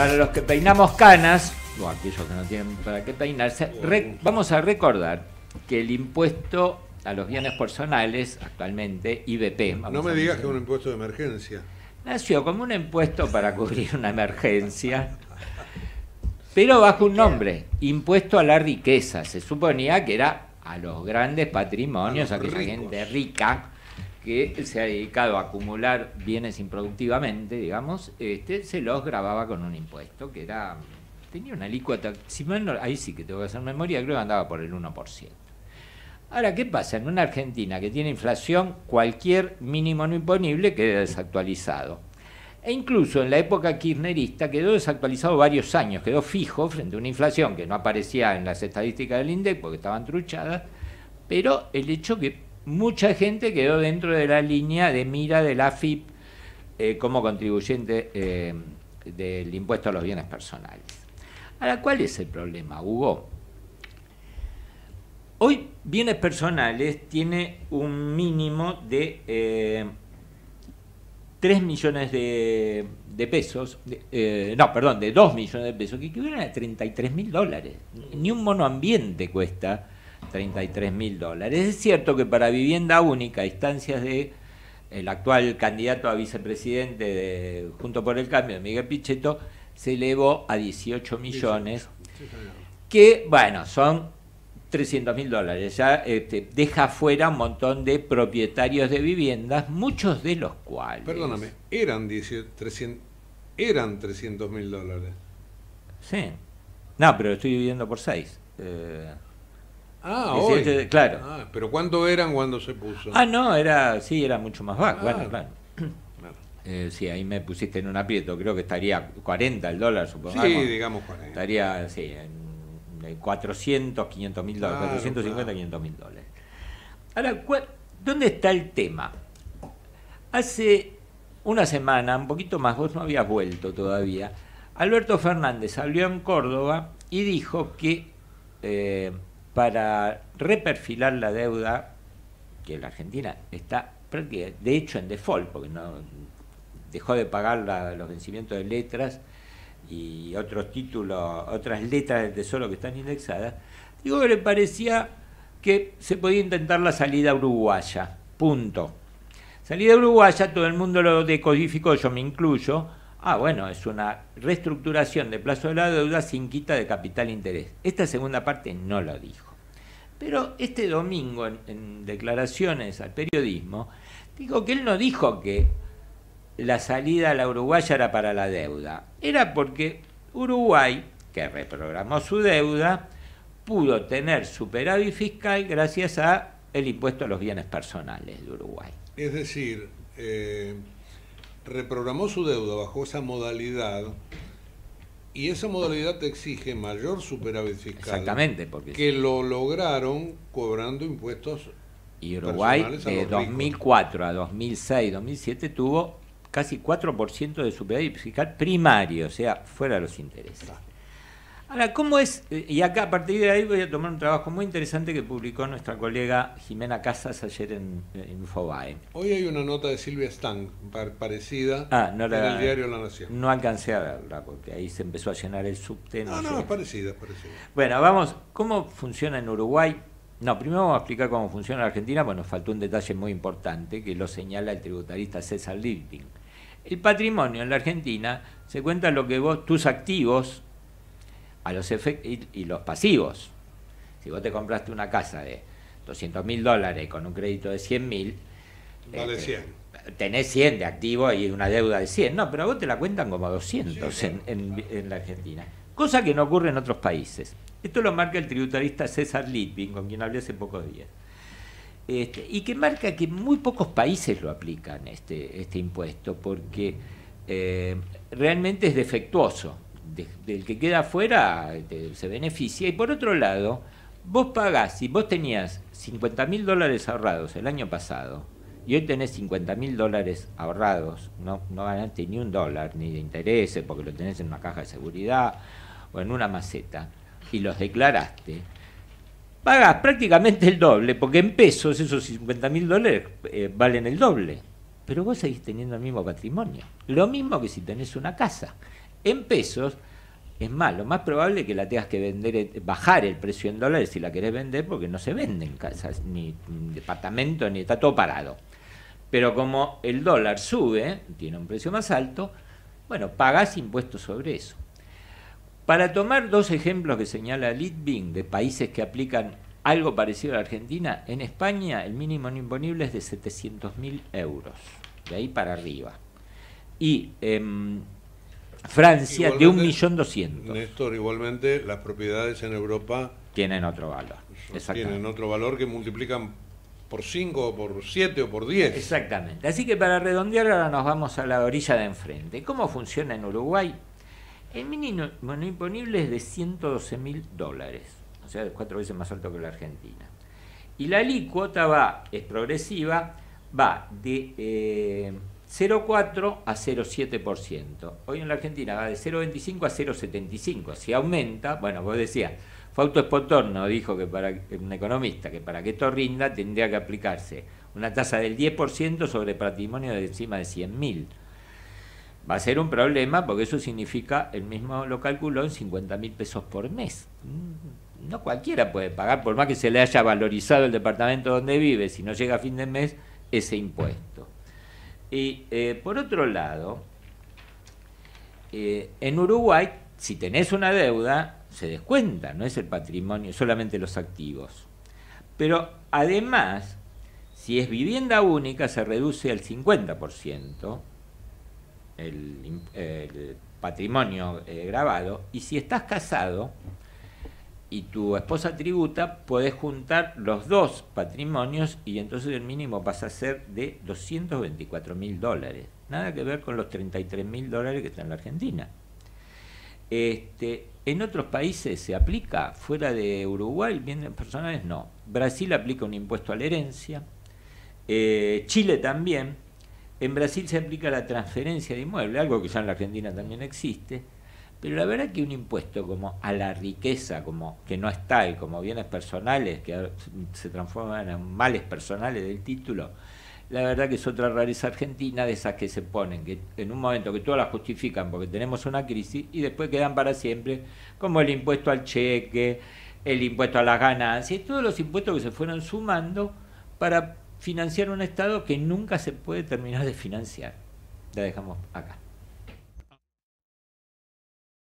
Para los que peinamos canas, o aquellos que no tienen para qué peinarse, vamos a recordar que el impuesto a los bienes personales, actualmente IBP. No me digas que es un impuesto de emergencia. Nació como un impuesto para cubrir una emergencia, pero bajo un nombre, impuesto a la riqueza. Se suponía que era a los grandes patrimonios, a, que gente rica que se ha dedicado a acumular bienes improductivamente, digamos, este, se los grababa con un impuesto que era tenía una alícuota, si no, ahí sí que tengo que hacer memoria, creo que andaba por el 1%. Ahora, ¿qué pasa? En una Argentina que tiene inflación, cualquier mínimo no imponible queda desactualizado. E incluso en la época kirchnerista quedó desactualizado varios años, quedó fijo frente a una inflación que no aparecía en las estadísticas del INDEC porque estaban truchadas, pero el hecho que mucha gente quedó dentro de la línea de mira de la AFIP eh, como contribuyente eh, del impuesto a los bienes personales. Ahora, ¿cuál es el problema, Hugo? Hoy bienes personales tiene un mínimo de 3 eh, millones de, pesos, no, perdón, de 2 millones de pesos, que equivalen a 33 mil dólares. Ni un monoambiente cuesta 33 mil dólares. Es cierto que para vivienda única, a instancias de el actual candidato a vicepresidente de Junto por el Cambio, Miguel Pichetto, se elevó a 18 millones, que bueno, son 300 mil dólares. Ya este, deja fuera un montón de propietarios de viviendas, muchos de los cuales... Perdóname, eran 300, eran 300 mil dólares. Sí. No, pero estoy viviendo por 6. Ah, Claro. Ah, pero ¿cuánto eran cuando se puso? Ah, no, era, sí, era mucho más bajo. Bueno, ah. claro. Eh, sí, ahí me pusiste en un aprieto. Creo que estaría 40 el dólar, supongo. Sí, ah, digamos 40. Estaría, sí, en 400, 500 mil dólares. 450, 500 mil dólares. Ahora, ¿dónde está el tema? Hace una semana, un poquito más, vos no habías vuelto todavía. Alberto Fernández salió en Córdoba y dijo que eh, para reperfilar la deuda, que la Argentina está de hecho en default, porque no dejó de pagar los vencimientos de letras y otros títulos, otras letras del tesoro que están indexadas, digo que le parecía que se podía intentar la salida uruguaya. Punto. Salida uruguaya, todo el mundo lo decodificó, yo me incluyo, Ah, bueno, es una reestructuración de plazo de la deuda sin quita de capital e interés. Esta segunda parte no lo dijo. Pero este domingo, en, declaraciones al periodismo, dijo que él no dijo que la salida a la Uruguaya era para la deuda. Era porque Uruguay, que reprogramó su deuda, pudo tener superávit fiscal gracias al impuesto a los bienes personales de Uruguay. Es decir, eh, reprogramó su deuda bajo esa modalidad y esa modalidad te exige mayor superávit fiscal. Exactamente, porque que lo lograron cobrando impuestos. Y Uruguay de 2004 a 2006, 2007 tuvo casi 4% de superávit fiscal primario, o sea, fuera de los intereses. Ahora, ¿cómo es? Y acá a partir de ahí voy a tomar un trabajo muy interesante que publicó nuestra colega Jimena Casas ayer en Infobae. Hoy hay una nota de Silvia Stang parecida ah, en el diario La Nación. No alcancé a verla porque ahí se empezó a llenar el subte. No, no, parecida, parecida. Bueno, vamos, ¿cómo funciona en Uruguay? No, primero vamos a explicar cómo funciona en Argentina, Bueno, nos faltó un detalle muy importante que lo señala el tributarista César Liping. El patrimonio en la Argentina se cuenta lo que vos, tus activos, los efectos y, los pasivos. Si vos te compraste una casa de 200 mil dólares con un crédito de 100 mil, 100. Este, tenés 100 de activo y una deuda de 100. No, pero vos te la cuentan como 200 en, la Argentina. Cosa que no ocurre en otros países. Esto lo marca el tributarista César Litvin, con quien hablé hace pocos días. Este, y que marca que muy pocos países lo aplican este, este impuesto, porque eh, realmente es defectuoso del que queda afuera este, se beneficia. Y por otro lado, vos pagás, si vos tenías 50 mil dólares ahorrados el año pasado y hoy tenés 50 mil dólares ahorrados, no, no ganaste ni un dólar, ni de intereses, porque lo tenés en una caja de seguridad o en una maceta, y los declaraste, pagás prácticamente el doble, porque en pesos esos 50 mil dólares eh, valen el doble. Pero vos seguís teniendo el mismo patrimonio. Lo mismo que si tenés una casa en pesos, es más, lo más probable es que la tengas que vender, eh, bajar el precio en dólares si la querés vender, porque no se venden casas, ni departamento ni está todo parado. Pero como el dólar sube, tiene un precio más alto, bueno, pagás impuestos sobre eso. Para tomar dos ejemplos que señala Litvin de países que aplican algo parecido a la Argentina, en España el mínimo no imponible es de 700.000 euros, de ahí para arriba. Y. Em, Francia de un millón doscientos. Néstor, igualmente las propiedades en Europa tienen otro valor. Tienen otro valor que multiplican por 5 o por 7 o por 10. Exactamente. Así que para redondear ahora nos vamos a la orilla de enfrente. ¿Cómo funciona en Uruguay? El mínimo imponible es de 112.000 dólares, o sea, cuatro veces más alto que la Argentina. Y la alícuota va, es progresiva, va de... Eh, 0,4 a 0,7%. Hoy en la Argentina va de 0,25 a 0,75. Si aumenta, bueno, vos decías, Fauto Espotorno dijo que para un economista que para que esto rinda tendría que aplicarse una tasa del 10% sobre patrimonio de encima de 100.000. Va a ser un problema porque eso significa, el mismo lo calculó, en 50 pesos por mes. Mm, no cualquiera puede pagar, por más que se le haya valorizado el departamento donde vive, si no llega a fin de mes, ese impuesto. Y eh, por otro lado, eh, en Uruguay, si tenés una deuda, se descuenta, no es el patrimonio, solamente los activos. Pero además, si es vivienda única, se reduce al 50% el, patrimonio eh, grabado. Y si estás casado, y tu esposa tributa, puedes juntar los dos patrimonios y entonces el mínimo pasa a ser de 224 mil dólares. Nada que ver con los 33 mil dólares que está en la Argentina. Este, en otros países se aplica, fuera de Uruguay, bienes personales no. Brasil aplica un impuesto a la herencia, eh, Chile también. En Brasil se aplica la transferencia de inmueble, algo que ya en la Argentina también existe pero la verdad que un impuesto como a la riqueza, como que no está tal, como bienes personales, que se transforman en males personales del título, la verdad que es otra rareza argentina de esas que se ponen, que en un momento que todas las justifican porque tenemos una crisis y después quedan para siempre, como el impuesto al cheque, el impuesto a las ganancias, todos los impuestos que se fueron sumando para financiar un Estado que nunca se puede terminar de financiar. La dejamos acá.